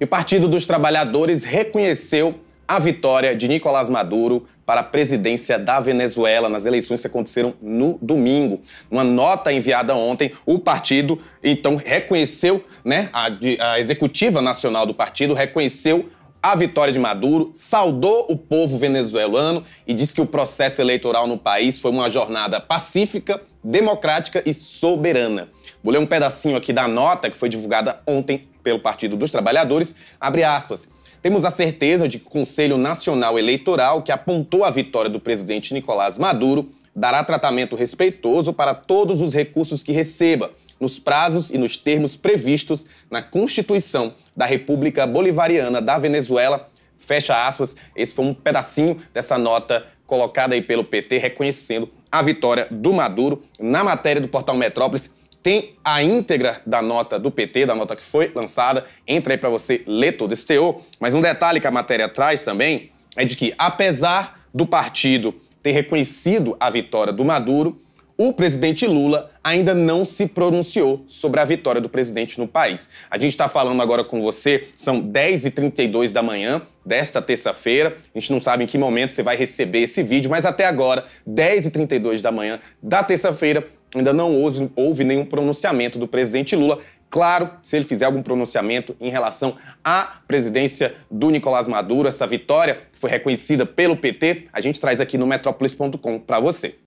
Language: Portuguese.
E o Partido dos Trabalhadores reconheceu a vitória de Nicolás Maduro para a presidência da Venezuela nas eleições que aconteceram no domingo. Uma nota enviada ontem, o partido então reconheceu, né, a, a executiva nacional do partido reconheceu a vitória de Maduro, saudou o povo venezuelano e disse que o processo eleitoral no país foi uma jornada pacífica democrática e soberana. Vou ler um pedacinho aqui da nota que foi divulgada ontem pelo Partido dos Trabalhadores. Abre aspas. Temos a certeza de que o Conselho Nacional Eleitoral, que apontou a vitória do presidente Nicolás Maduro, dará tratamento respeitoso para todos os recursos que receba, nos prazos e nos termos previstos na Constituição da República Bolivariana da Venezuela. Fecha aspas. Esse foi um pedacinho dessa nota colocada aí pelo PT reconhecendo a vitória do Maduro. Na matéria do portal Metrópolis, tem a íntegra da nota do PT, da nota que foi lançada. Entra aí para você ler todo esse teor. Mas um detalhe que a matéria traz também é de que, apesar do partido ter reconhecido a vitória do Maduro, o presidente Lula ainda não se pronunciou sobre a vitória do presidente no país. A gente está falando agora com você, são 10h32 da manhã desta terça-feira. A gente não sabe em que momento você vai receber esse vídeo, mas até agora, 10h32 da manhã da terça-feira, ainda não houve, houve nenhum pronunciamento do presidente Lula. Claro, se ele fizer algum pronunciamento em relação à presidência do Nicolás Maduro, essa vitória que foi reconhecida pelo PT, a gente traz aqui no metrópolis.com para você.